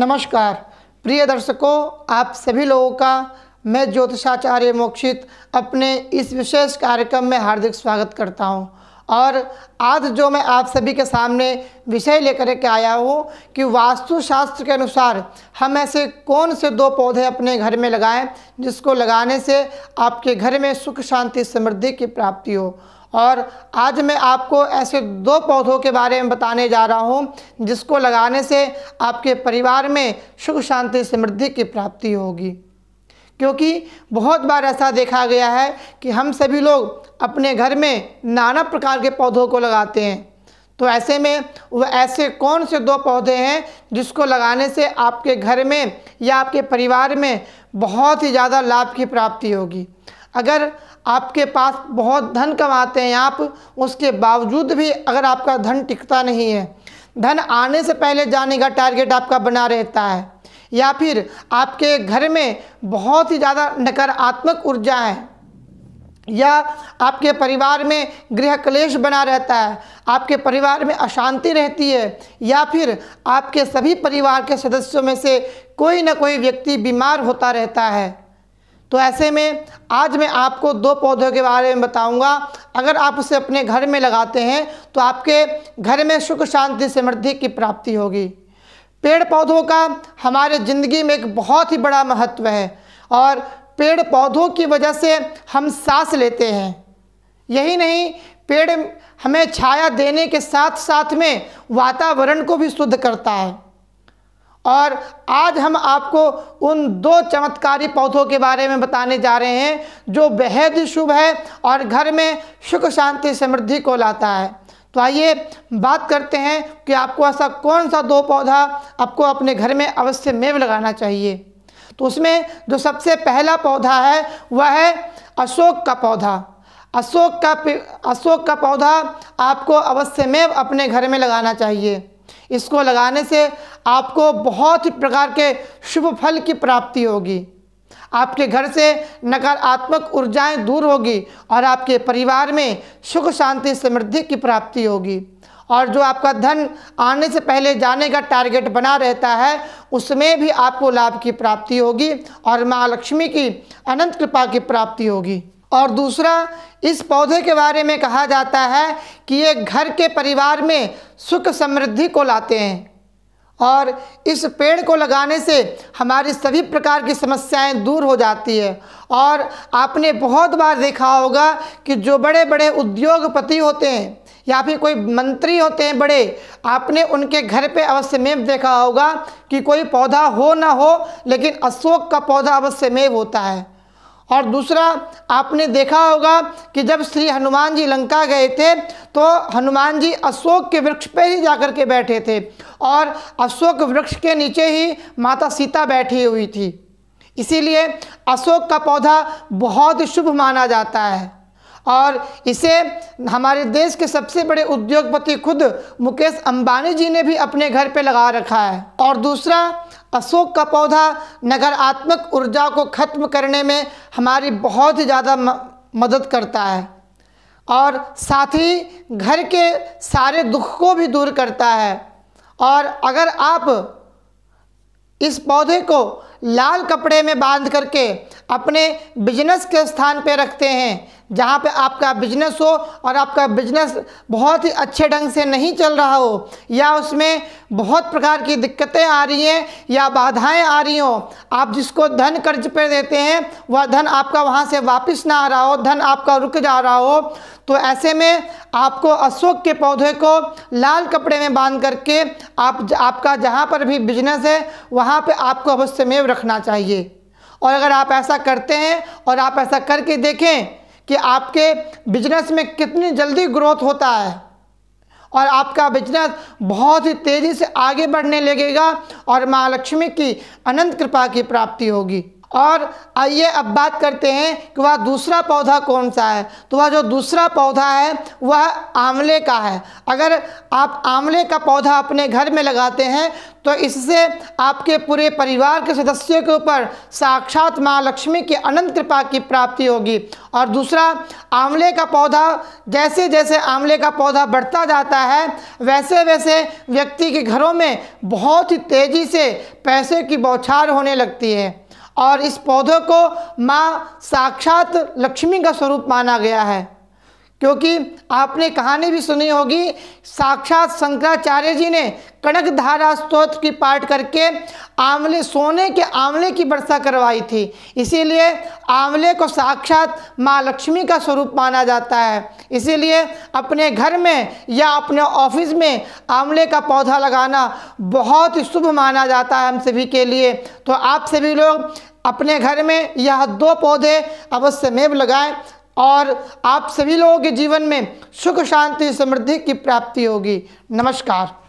नमस्कार प्रिय दर्शकों आप सभी लोगों का मैं ज्योतिषाचार्य मोक्षित अपने इस विशेष कार्यक्रम में हार्दिक स्वागत करता हूं और आज जो मैं आप सभी के सामने विषय लेकर के आया हूं कि वास्तुशास्त्र के अनुसार हम ऐसे कौन से दो पौधे अपने घर में लगाएं जिसको लगाने से आपके घर में सुख शांति समृद्धि की प्राप्ति हो और आज मैं आपको ऐसे दो पौधों के बारे में बताने जा रहा हूँ जिसको लगाने से आपके परिवार में सुख शांति समृद्धि की प्राप्ति होगी क्योंकि बहुत बार ऐसा देखा गया है कि हम सभी लोग अपने घर में नाना प्रकार के पौधों को लगाते हैं तो ऐसे में वह ऐसे कौन से दो पौधे हैं जिसको लगाने से आपके घर में या आपके परिवार में बहुत ही ज़्यादा लाभ की प्राप्ति होगी अगर आपके पास बहुत धन कमाते हैं आप उसके बावजूद भी अगर आपका धन टिकता नहीं है धन आने से पहले जाने का टारगेट आपका बना रहता है या फिर आपके घर में बहुत ही ज़्यादा नकारात्मक ऊर्जा है या आपके परिवार में गृह क्लेश बना रहता है आपके परिवार में अशांति रहती है या फिर आपके सभी परिवार के सदस्यों में से कोई ना कोई व्यक्ति बीमार होता रहता है तो ऐसे में आज मैं आपको दो पौधों के बारे में बताऊंगा अगर आप उसे अपने घर में लगाते हैं तो आपके घर में सुख शांति समृद्धि की प्राप्ति होगी पेड़ पौधों का हमारे ज़िंदगी में एक बहुत ही बड़ा महत्व है और पेड़ पौधों की वजह से हम सांस लेते हैं यही नहीं पेड़ हमें छाया देने के साथ साथ में वातावरण को भी शुद्ध करता है और आज हम आपको उन दो चमत्कारी पौधों के बारे में बताने जा रहे हैं जो बेहद शुभ है और घर में सुख शांति समृद्धि को लाता है तो आइए बात करते हैं कि आपको ऐसा कौन सा दो पौधा आपको अपने घर में अवश्य मेव लगाना चाहिए तो उसमें जो सबसे पहला पौधा है वह है अशोक का पौधा अशोक का अशोक का पौधा आपको अवश्य मेव अपने घर में लगाना चाहिए इसको लगाने से आपको बहुत ही प्रकार के शुभ फल की प्राप्ति होगी आपके घर से नकारात्मक ऊर्जाएं दूर होगी और आपके परिवार में सुख शांति समृद्धि की प्राप्ति होगी और जो आपका धन आने से पहले जाने का टारगेट बना रहता है उसमें भी आपको लाभ की प्राप्ति होगी और माँ लक्ष्मी की अनंत कृपा की प्राप्ति होगी और दूसरा इस पौधे के बारे में कहा जाता है कि ये घर के परिवार में सुख समृद्धि को लाते हैं और इस पेड़ को लगाने से हमारी सभी प्रकार की समस्याएं दूर हो जाती है और आपने बहुत बार देखा होगा कि जो बड़े बड़े उद्योगपति होते हैं या फिर कोई मंत्री होते हैं बड़े आपने उनके घर पे अवश्य मेव देखा होगा कि कोई पौधा हो ना हो लेकिन अशोक का पौधा अवश्य मेव होता है और दूसरा आपने देखा होगा कि जब श्री हनुमान जी लंका गए थे तो हनुमान जी अशोक के वृक्ष पर ही जाकर के बैठे थे और अशोक वृक्ष के नीचे ही माता सीता बैठी हुई थी इसीलिए अशोक का पौधा बहुत शुभ माना जाता है और इसे हमारे देश के सबसे बड़े उद्योगपति खुद मुकेश अंबानी जी ने भी अपने घर पे लगा रखा है और दूसरा अशोक का पौधा नकारात्मक ऊर्जा को ख़त्म करने में हमारी बहुत ही ज़्यादा मदद करता है और साथ ही घर के सारे दुख को भी दूर करता है और अगर आप इस पौधे को लाल कपड़े में बांध करके अपने बिजनेस के स्थान पर रखते हैं जहाँ पे आपका बिजनेस हो और आपका बिजनेस बहुत ही अच्छे ढंग से नहीं चल रहा हो या उसमें बहुत प्रकार की दिक्कतें आ रही हैं या बाधाएं आ रही हों आप जिसको धन कर्ज पर देते हैं वह धन आपका वहाँ से वापस ना आ रहा हो धन आपका रुक जा रहा हो तो ऐसे में आपको अशोक के पौधे को लाल कपड़े में बांध करके आप आपका जहाँ पर भी बिजनेस है वहाँ पर आपको अवश्य में रखना चाहिए और अगर आप ऐसा करते हैं और आप ऐसा करके देखें कि आपके बिजनेस में कितनी जल्दी ग्रोथ होता है और आपका बिजनेस बहुत ही तेज़ी से आगे बढ़ने लगेगा और माँ लक्ष्मी की अनंत कृपा की प्राप्ति होगी और आइए अब बात करते हैं कि वह दूसरा पौधा कौन सा है तो वह जो दूसरा पौधा है वह आंवले का है अगर आप आंवले का पौधा अपने घर में लगाते हैं तो इससे आपके पूरे परिवार के सदस्यों के ऊपर साक्षात माँ लक्ष्मी की अनंत कृपा की प्राप्ति होगी और दूसरा आंवले का पौधा जैसे जैसे आंवले का पौधा बढ़ता जाता है वैसे वैसे व्यक्ति के घरों में बहुत ही तेज़ी से पैसे की बौछार होने लगती है और इस पौधों को माँ साक्षात लक्ष्मी का स्वरूप माना गया है क्योंकि आपने कहानी भी सुनी होगी साक्षात शंकराचार्य जी ने कनक धारा स्त्रोत्र की पाठ करके आंवले सोने के आंवले की वर्षा करवाई थी इसीलिए आंवले को साक्षात माँ लक्ष्मी का स्वरूप माना जाता है इसीलिए अपने घर में या अपने ऑफिस में आंवले का पौधा लगाना बहुत शुभ माना जाता है हम सभी के लिए तो आप सभी लोग अपने घर में यह दो पौधे अवश्य मेव लगाएं और आप सभी लोगों के जीवन में सुख शांति समृद्धि की प्राप्ति होगी नमस्कार